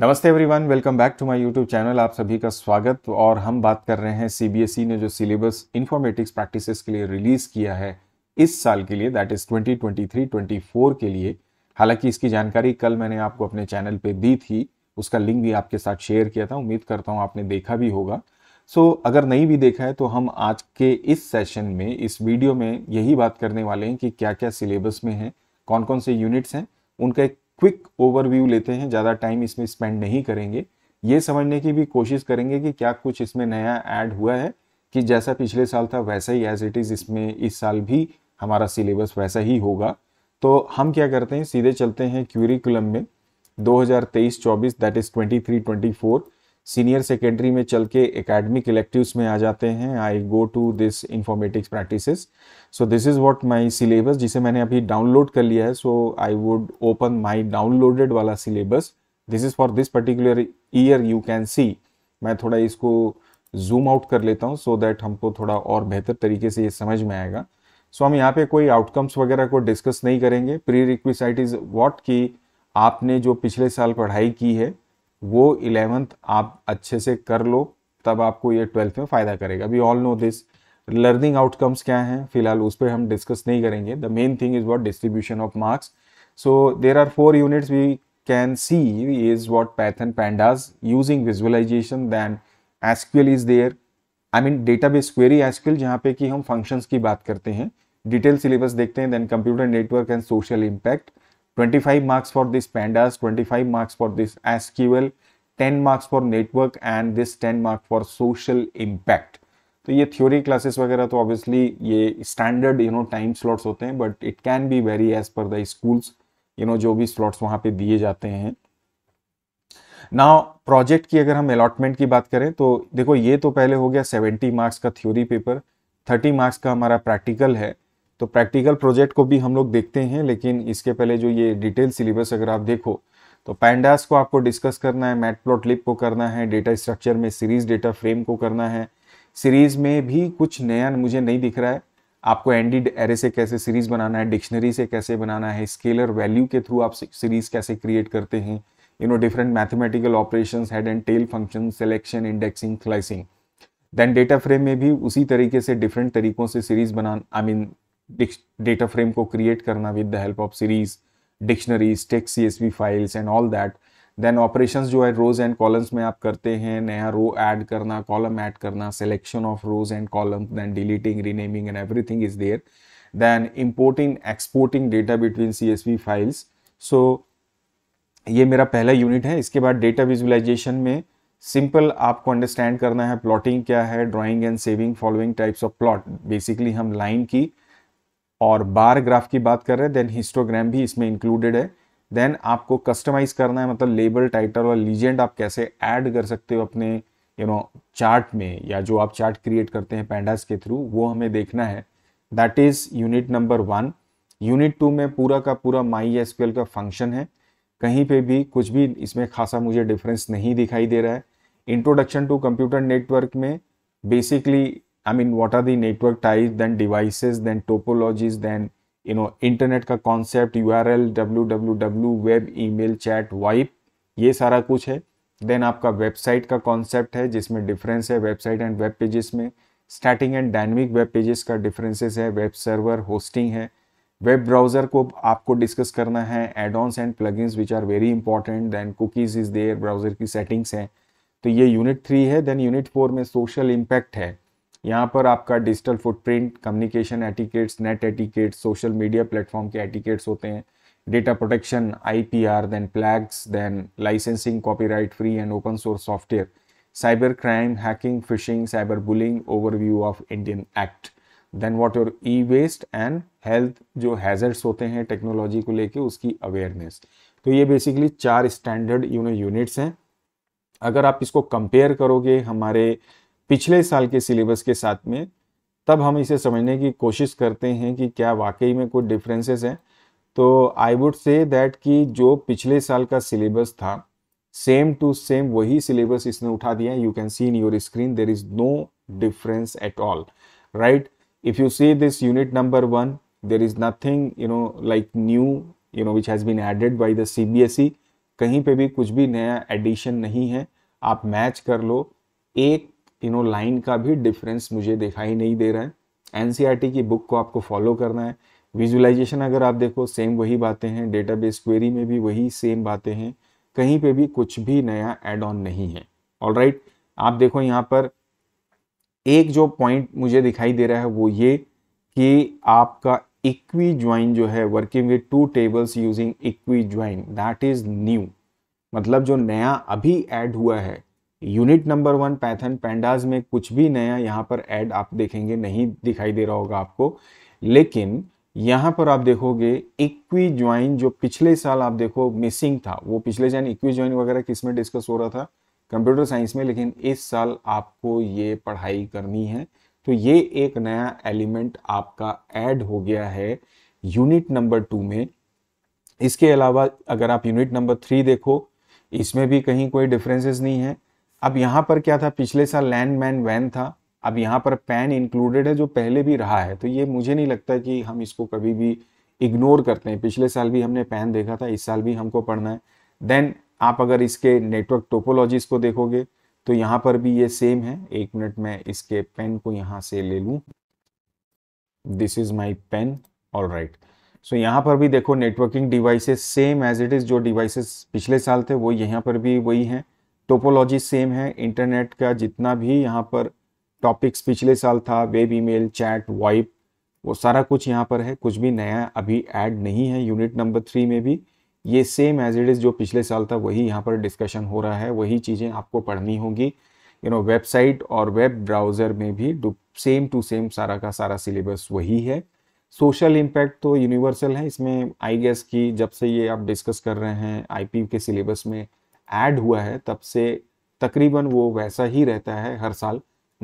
नमस्ते everyone welcome back to my YouTube channel आप सभी का स्वागत और हम बात कर रहे हैं सीबीएसई e ने जो सिलेबस इन्फॉर्मेटिक्स प्रैक्टिसेस के लिए रिलीज़ किया है इस साल के लिए दैट इज़ 2023-24 के लिए हालांकि इसकी जानकारी कल मैंने आपको अपने चैनल पे दी थी उसका लिंक भी आपके साथ शेयर किया था उम्मीद करता हूँ आपने देखा भी होगा सो so, अगर नहीं भी देखा है तो हम आज के इस सेशन में इस वीडियो में यही बात करने वाले हैं कि क्या क्या सिलेबस में है कौन कौन से यूनिट्स हैं उनका एक क्विक ओवरव्यू लेते हैं ज़्यादा टाइम इसमें स्पेंड नहीं करेंगे ये समझने की भी कोशिश करेंगे कि क्या कुछ इसमें नया ऐड हुआ है कि जैसा पिछले साल था वैसा ही एज इट इज़ इसमें इस साल भी हमारा सिलेबस वैसा ही होगा तो हम क्या करते हैं सीधे चलते हैं क्यूरिकुलम में 2023-24 दैट इज़ 23-24 सीनियर सेकेंडरी में चल के एकेडमिक इलेक्टिव्स में आ जाते हैं I go to this informatics practices so this is what my syllabus जिसे मैंने अभी डाउनलोड कर लिया है so I would open my downloaded वाला syllabus this is for this particular year you can see मैं थोड़ा इसको जूम आउट कर लेता हूँ सो दैट हमको थोड़ा और बेहतर तरीके से ये समझ में आएगा सो so, हम यहाँ पे कोई आउटकम्स वगैरह को डिस्कस नहीं करेंगे प्री रिक्विसाइट इज़ वॉट कि आपने जो पिछले साल पढ़ाई की है वो इलेवेंथ आप अच्छे से कर लो तब आपको ये ट्वेल्थ में फ़ायदा करेगा we all know this learning outcomes क्या हैं फिलहाल उस पर हम डिस्कस नहीं करेंगे the main thing is what distribution of marks so there are four units we can is what Python and pandas using visualization then then is there I mean data base query SQL जहाँ पे कि हम functions की बात करते हैं detail syllabus देखते हैं then computer network and social impact 25 marks for this pandas 25 marks for this sql 10 marks for network and this 10 mark for social impact तो ये थ्योरी क्लासेस वगैरह तो ऑब्वियसली ये standard you know time slots होते हैं but it can be very as per the schools you know जो भी slots वहां पे दिए जाते हैं ना प्रोजेक्ट की अगर हम अलॉटमेंट की बात करें तो देखो ये तो पहले हो गया 70 मार्क्स का थ्योरी पेपर 30 मार्क्स का हमारा प्रैक्टिकल है तो प्रैक्टिकल प्रोजेक्ट को भी हम लोग देखते हैं लेकिन इसके पहले जो ये डिटेल सिलेबस अगर आप देखो तो पैंडास को आपको डिस्कस करना है मैट प्लॉट लिप को करना है डेटा स्ट्रक्चर में सीरीज डेटा फ्रेम को करना है सीरीज में भी कुछ नया मुझे नहीं दिख रहा है आपको एंडिड एरे से कैसे सीरीज बनाना है डिक्शनरी से कैसे बनाना है स्केलर वैल्यू के थ्रू आप सीरीज कैसे क्रिएट करते हैं you know different mathematical operation head and tail function selection indexing slicing then data frame में भी उसी तरीके से डिफरेंट तरीकों से सीरीज बना आई मीन डेटा फ्रेम को क्रिएट करना with the help of series dictionaries text C S V files and all that then operation जो है रोज एंड कॉलम्स में आप करते हैं नया रो एड करना कॉलम एड करना selection of rows and column then deleting renaming and everything is there then importing exporting data between C S V files so ये मेरा पहला यूनिट है इसके बाद डेटा विजुअलाइजेशन में सिंपल आपको अंडरस्टैंड करना है प्लॉटिंग क्या है drawing and saving following types of plot basically हम लाइन की और बार ग्राफ की बात कर रहे हैं देन हिस्टोग्राम भी इसमें इंक्लूडेड है देन आपको कस्टमाइज करना है मतलब लेबल टाइटल और लीजेंड आप कैसे ऐड कर सकते हो अपने यू नो चार्ट में या जो आप चार्ट क्रिएट करते हैं पैंडास के थ्रू वो हमें देखना है that is unit number one unit two में पूरा का पूरा माई एस का फंक्शन है कहीं पे भी कुछ भी इसमें खासा मुझे डिफरेंस नहीं दिखाई दे रहा है इंट्रोडक्शन टू कंप्यूटर नेटवर्क में basically I mean what are the network type then devices, then topologies then you know internet का concept U R L W W W web e mail chat VoIP ये सारा कुछ है then आपका website का concept है जिसमें difference है वेबसाइट एंड वेब पेजेस में starting and dynamic web pages का डिफरेंसेस है वेब सर्वर होस्टिंग है वेब ब्राउज़र को आपको डिस्कस करना है add ons ons and plugins which are very important then cookies is there browser की सेटिंग्स हैं तो ये यूनिट थ्री है देन यूनिट फोर में सोशल इम्पैक्ट है यहाँ पर आपका digital footprint communication etiquettes net etiquettes social media platform के एटिकेट्स होते हैं data protection IPR then plags then licensing copyright free and open source software cyber crime hacking phishing cyber bullying overview of Indian act then what your e waste and health जो hazards होते हैं technology को लेके उसकी awareness तो ये basically चार standard units हैं अगर आप इसको कंपेयर करोगे हमारे पिछले साल के सिलेबस के साथ में तब हम इसे समझने की कोशिश करते हैं कि क्या वाकई में कुछ डिफरेंसेस हैं तो आई वुड से दैट कि जो पिछले साल का सिलेबस था सेम टू सेम वही सिलेबस इसने उठा दिया you can see in your screen there is no difference at all right if you see this unit number one there is nothing you know like new you know which has been added by the C B S E कहीं पर भी कुछ भी नया addition नहीं है आप match कर लो एक तीनों लाइन का भी डिफरेंस मुझे दिखाई नहीं दे रहा है एनसीईआरटी e की बुक को आपको फॉलो करना है विजुलाइजेशन अगर आप देखो सेम वही बातें हैं डेटाबेस क्वेरी में भी वही सेम बातें हैं कहीं पे भी कुछ भी नया एड ऑन नहीं है ऑल right, आप देखो यहाँ पर एक जो पॉइंट मुझे दिखाई दे रहा है वो ये कि आपका इक्वी ज्वाइन जो है working with two tables using equi join that is new मतलब जो नया अभी ऐड हुआ है unit number one Python pandas में कुछ भी नया यहाँ पर ऐड आप देखेंगे नहीं दिखाई दे रहा होगा आपको लेकिन यहाँ पर आप देखोगे इक्वी ज्वाइन जो पिछले साल आप देखो मिसिंग था वो पिछले साल इक्वी ज्वाइन वगैरह किस में डिस्कस हो रहा था कंप्यूटर साइंस में लेकिन इस साल आपको ये पढ़ाई करनी है तो ये एक नया एलिमेंट आपका ऐड हो गया है यूनिट नंबर टू में इसके अलावा अगर आप यूनिट नंबर थ्री देखो इसमें भी कहीं कोई डिफरेंसेस नहीं है अब यहाँ पर क्या था पिछले साल लैंड मैन वैन था अब यहाँ पर पैन इंक्लूडेड है जो पहले भी रहा है तो ये मुझे नहीं लगता कि हम इसको कभी भी इग्नोर करते हैं पिछले साल भी हमने पैन देखा था इस साल भी हमको पढ़ना है देन आप अगर इसके नेटवर्क टोपोलॉजीज को देखोगे तो यहाँ पर भी ये सेम है एक मिनट में इसके पेन को यहाँ से ले लूँ this is my pen all right so यहाँ पर भी देखो networking devices same as it is जो डिवाइसेस पिछले साल थे वो यहाँ पर भी वही हैं टोपोलॉजी सेम है इंटरनेट का जितना भी यहाँ पर टॉपिक्स पिछले साल था वेब ईमेल चैट वाइप वो सारा कुछ यहाँ पर है कुछ भी नया अभी ऐड नहीं है यूनिट नंबर थ्री में भी ये सेम एज इट इज़ जो पिछले साल था वही यहाँ पर डिस्कशन हो रहा है वही चीज़ें आपको पढ़नी होगी यू नो वेबसाइट और वेब ब्राउज़र में भी सेम टू सेम सारा का सारा सिलेबस वही है सोशल इम्पैक्ट तो यूनिवर्सल है इसमें आई गेस की जब से ये आप डिस्कस कर रहे हैं आईपी के सिलेबस में ऐड हुआ है तब से तकरीबन वो वैसा ही रहता है हर साल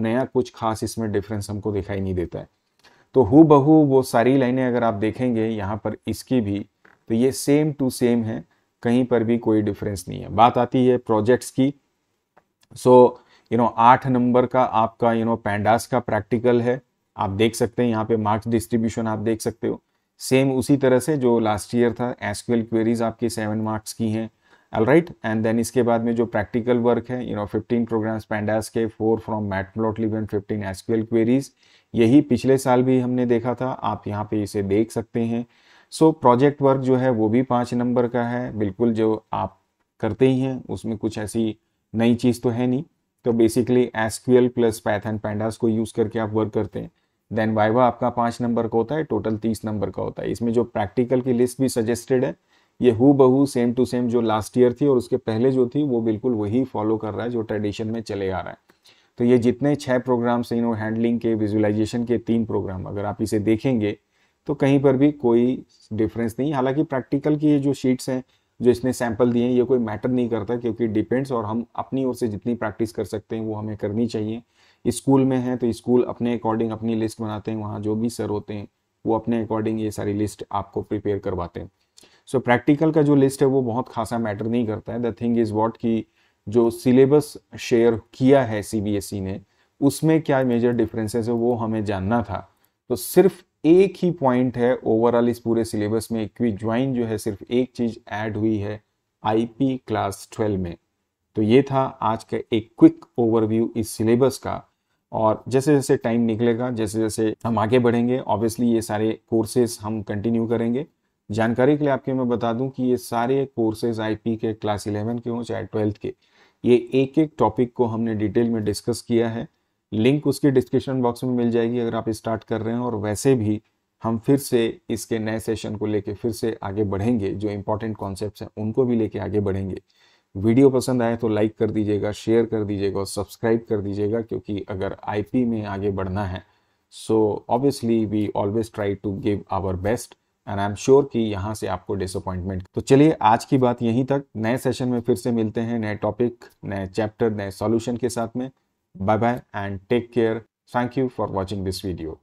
नया कुछ खास इसमें डिफरेंस हमको दिखाई नहीं देता है तो हु बहू वो सारी लाइनें अगर आप देखेंगे यहाँ पर इसकी भी तो ये सेम टू सेम है कहीं पर भी कोई डिफरेंस नहीं है बात आती है प्रोजेक्ट्स की सो यू नो आठ नंबर का आपका यू नो पैंडास का प्रैक्टिकल है आप देख सकते हैं यहाँ पे मार्क्स डिस्ट्रीब्यूशन आप देख सकते हो सेम उसी तरह से जो लास्ट ईयर था एसक्यूएल क्वेरीज आपकी सेवन मार्क्स की हैं एल राइट एंड देन इसके बाद में जो प्रैक्टिकल वर्क है यू नो 15 प्रोग्राम्स पैंडास के four from mat and fifteen SQL queries यही पिछले साल भी हमने देखा था आप यहाँ पे इसे देख सकते हैं सो प्रोजेक्ट वर्क जो है वो भी पाँच नंबर का है बिल्कुल जो आप करते ही हैं उसमें कुछ ऐसी नई चीज़ तो है नहीं तो basically SQL plus Python pandas को यूज़ करके आप वर्क करते हैं देन वाइवा आपका पाँच नंबर का होता है टोटल तीस नंबर का होता है इसमें जो प्रैक्टिकल की लिस्ट भी सजेस्टेड है ये हु बहू सेम टू सेम जो लास्ट ईयर थी और उसके पहले जो थी वो बिल्कुल वही फॉलो कर रहा है जो ट्रेडिशन में चले आ रहा है तो ये जितने छः प्रोग्राम्स इन हैंडलिंग के विजुलाइजेशन के तीन प्रोग्राम अगर आप इसे देखेंगे तो कहीं पर भी कोई डिफरेंस नहीं हालांकि प्रैक्टिकल की ये जो शीट्स हैं जो इसने सैंपल दिए हैं ये कोई मैटर नहीं करता क्योंकि डिपेंड्स और हम अपनी ओर से जितनी प्रैक्टिस कर सकते हैं वो हमें करनी चाहिए स्कूल में है तो स्कूल अपने अकॉर्डिंग अपनी लिस्ट बनाते हैं वहाँ जो भी सर होते हैं वो अपने अकॉर्डिंग ये सारी लिस्ट आपको प्रिपेयर करवाते हैं सो so, प्रैक्टिकल का जो लिस्ट है वो बहुत खासा मैटर नहीं करता है द थिंग इज़ वॉट की जो सिलेबस शेयर किया है सी e ने उसमें क्या मेजर डिफरेंसेस है वो हमें जानना था तो सिर्फ एक ही पॉइंट है ओवरऑल इस पूरे सिलेबस में इक्वी ज्वाइन जो है सिर्फ एक चीज़ ऐड हुई है आईपी क्लास ट्वेल्व में तो ये था आज का एक क्विक ओवरव्यू इस सिलेबस का और जैसे जैसे टाइम निकलेगा जैसे जैसे हम आगे बढ़ेंगे ऑब्वियसली ये सारे कोर्सेज हम कंटिन्यू करेंगे जानकारी के लिए आपके मैं बता दूं कि ये सारे कोर्सेज आईपी के क्लास इलेवन के हों चाहे ट्वेल्थ के ये एक एक टॉपिक को हमने डिटेल में डिस्कस किया है लिंक उसके डिस्क्रिप्शन बॉक्स में मिल जाएगी अगर आप स्टार्ट कर रहे हैं और वैसे भी हम फिर से इसके नए सेशन को लेके फिर से आगे बढ़ेंगे जो इम्पोर्टेंट कॉन्सेप्ट हैं उनको भी लेके आगे बढ़ेंगे वीडियो पसंद आए तो लाइक कर दीजिएगा शेयर कर दीजिएगा और सब्सक्राइब कर दीजिएगा क्योंकि अगर आईपी में आगे बढ़ना है so obviously we always try to give our best and I am sure कि यहाँ से आपको डिसअपॉइंटमेंट तो चलिए आज की बात यहीं तक नए सेशन में फिर से मिलते हैं नए टॉपिक नए चैप्टर नए सॉल्यूशन के साथ में bye bye and take care thank you for watching this video